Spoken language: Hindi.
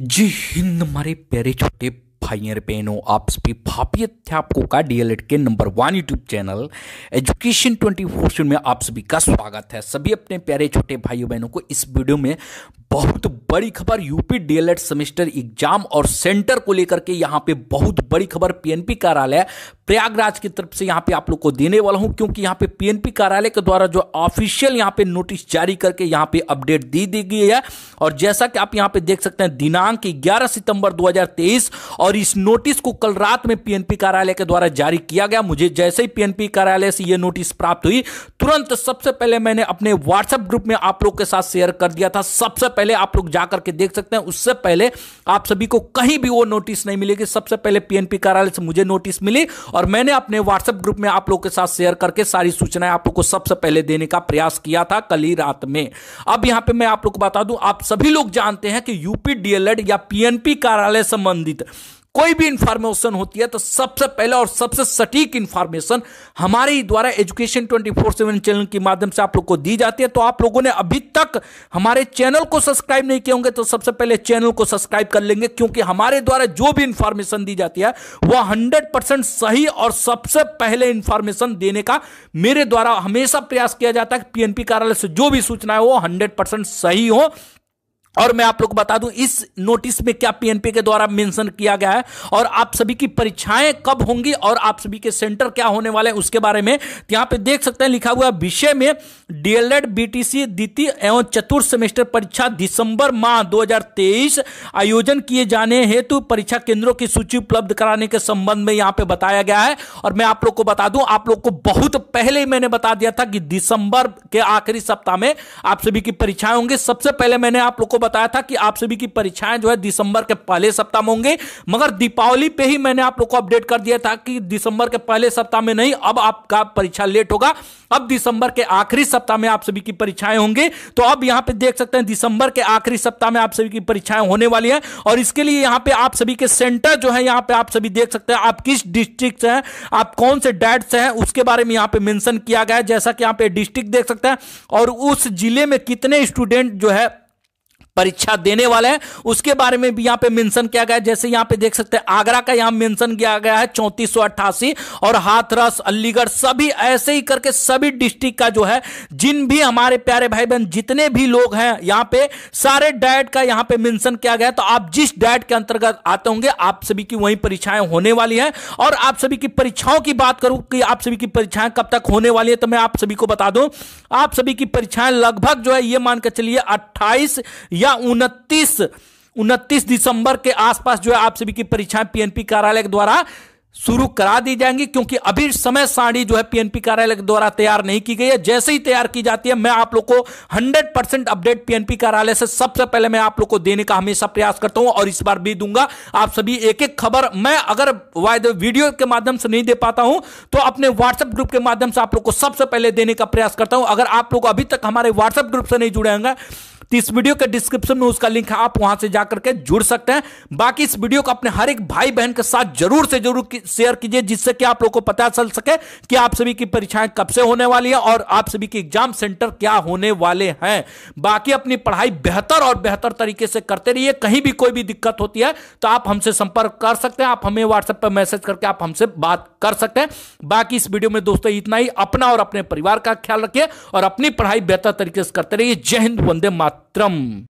जी हिंद हमारे प्यारे छोटे भाई बहनों आप सभी थे अध्यापकों का डीएलएड के number one YouTube channel education twenty four में आप सभी का स्वागत है सभी अपने प्यारे छोटे भाइयों बहनों को इस वीडियो में बहुत बड़ी खबर यूपी डीएलएड सेमेस्टर एग्जाम और सेंटर को लेकर के यहां पे बहुत बड़ी खबर पीएनपी कार्यालय प्रयागराज की तरफ से यहां पे आप लोग को देने वाला हूं क्योंकि यहां पे पीएनपी कार्यालय के द्वारा जो ऑफिशियल यहां पे नोटिस जारी करके यहाँ पे अपडेट दी दी गई है और जैसा कि आप यहां पे देख सकते हैं दिनांक ग्यारह सितंबर 2023 और इस नोटिस को कल रात में पीएनपी कार्यालय के द्वारा जारी किया गया मुझे जैसे ही पीएनपी कार्यालय से यह नोटिस प्राप्त हुई तुरंत सबसे पहले मैंने अपने व्हाट्सएप ग्रुप में आप लोग के साथ शेयर कर दिया था सबसे पहले आप लोग जा करके देख सकते हैं उससे पहले आप सभी को कहीं भी वो नोटिस नहीं मिलेगी सबसे पहले पीएनपी कार्यालय से मुझे नोटिस मिली और मैंने अपने व्हाट्सएप ग्रुप में आप लोग के साथ शेयर करके सारी सूचनाएं आप लोग को सबसे पहले देने का प्रयास किया था कल ही रात में अब यहां पर मैं आप लोग को बता दूं आप सभी लोग जानते हैं कि यूपी डीएलएड या पीएनपी कार्यालय संबंधित कोई भी इंफॉर्मेशन होती है तो सबसे पहले और सबसे सटीक इंफॉर्मेशन हमारे द्वारा education twenty four seven channel के माध्यम से आप लोग को दी जाती है तो आप लोगों ने अभी तक हमारे चैनल को सब्सक्राइब नहीं किए होंगे तो सबसे पहले चैनल को सब्सक्राइब कर लेंगे क्योंकि हमारे द्वारा जो भी इंफॉर्मेशन दी जाती है वह हंड्रेड परसेंट सही और सबसे पहले इंफॉर्मेशन देने का मेरे द्वारा हमेशा प्रयास किया जाता है पीएनपी कार्यालय से जो भी सूचना है वो हंड्रेड परसेंट सही हो और मैं आप लोग को बता दूं इस नोटिस में क्या पीएनपी के द्वारा मेंशन किया गया है और आप सभी की परीक्षाएं कब होंगी और आप सभी के सेंटर क्या होने वाले हैं उसके बारे में यहां पे देख सकते हैं लिखा हुआ विषय में डीएलएड बीटीसी द्वितीय एवं चतुर्थ सेमेस्टर परीक्षा दिसंबर माह 2023 आयोजन किए जाने हेतु परीक्षा केंद्रों की सूची उपलब्ध कराने के संबंध में यहां पर बताया गया है और मैं आप लोग को बता दू आप लोग को बहुत पहले ही मैंने बता दिया था कि दिसंबर के आखिरी सप्ताह में आप सभी की परीक्षाएं होंगी सबसे पहले मैंने आप लोग को बताया था कि आप सभी की परीक्षाएं जो है दिसंबर के पहले सप्ताह में होंगे मगर दीपावली पे ही मैंने आप लोग को अपडेट कर दिया था कि दिसंबर के पहले सप्ताह में नहीं अब आपका परीक्षा लेट होगा अब दिसंबर के आखिरी सप्ताह में आप सभी की परीक्षाएं होंगे तो अब यहां पे देख सकते हैं दिसंबर के आखिरी सप्ताह में आप सभी की परीक्षाएं होने वाली है और इसके लिए यहां पे आप सभी के सेंटर जो है यहां पे आप सभी देख सकते हैं आप किस डिस्ट्रिक्ट से हैं आप कौन से डेट से हैं उसके बारे में यहां पे मेंशन किया गया है जैसा कि यहां पर डिस्ट्रिक्ट देख सकते हैं और उस जिले में कितने स्टूडेंट जो है परीक्षा देने वाले हैं उसके बारे में भी यहां पे मेंशन किया गया है जैसे यहां पे देख सकते हैं आगरा का यहां मेंशन किया गया है चौंतीस और हाथरस अलीगढ़ सभी ऐसे ही करके सभी डिस्ट्रिक्ट का जो है जिन भी हमारे प्यारे भाई बहन जितने भी लोग हैं यहां पे सारे डायट का यहां पे मेंशन किया गया तो आप जिस डायट के अंतर्गत आते होंगे आप सभी की वही परीक्षाएं होने वाली हैं और आप सभी की परीक्षाओं की बात करूं कि आप सभी की परीक्षाएं कब तक होने वाली है तो मैं आप सभी को बता दूं आप सभी की परीक्षाएं लगभग जो है ये मानकर चलिए 28 या या उनतीस उनतीस दिसंबर के आसपास जो है आप सभी की परीक्षाएं पीएनपी कार्यालय के द्वारा शुरू करा दी जाएंगी क्योंकि अभी समय साड़ी जो है पीएनपी कार्यालय के द्वारा तैयार नहीं की गई है जैसे ही तैयार की जाती है मैं आप लोग को 100 परसेंट अपडेट पीएनपी कार्यालय से सबसे पहले मैं आप लोग को देने का हमेशा प्रयास करता हूं और इस बार भी दूंगा आप सभी एक एक खबर मैं अगर वायद वीडियो के माध्यम से नहीं दे पाता हूं तो अपने व्हाट्सएप ग्रुप के माध्यम से आप लोग को सबसे पहले देने का प्रयास करता हूं अगर आप लोग अभी तक हमारे व्हाट्सएप ग्रुप से नहीं जुड़े होंगे तो इस वीडियो के डिस्क्रिप्शन में उसका लिंक है आप वहां से जाकर के जुड़ सकते हैं बाकी इस वीडियो को अपने हर एक भाई बहन के साथ जरूर से जरूर शेयर कीजिए जिससे कि आप लोग को पता चल सके कि आप सभी की परीक्षाएं कब से होने वाली है और आप सभी के एग्जाम सेंटर क्या होने वाले हैं बाकी अपनी पढ़ाई बेहतर और बेहतर तरीके से करते रहिए कहीं भी कोई भी दिक्कत होती है तो आप हमसे संपर्क कर सकते हैं आप हमें व्हाट्सएप पर मैसेज करके आप हमसे बात कर सकते हैं बाकी इस वीडियो में दोस्तों इतना ही अपना और अपने परिवार का ख्याल रखिए और अपनी पढ़ाई बेहतर तरीके से करते रहिए जय हिंद वंदे मात पत्रम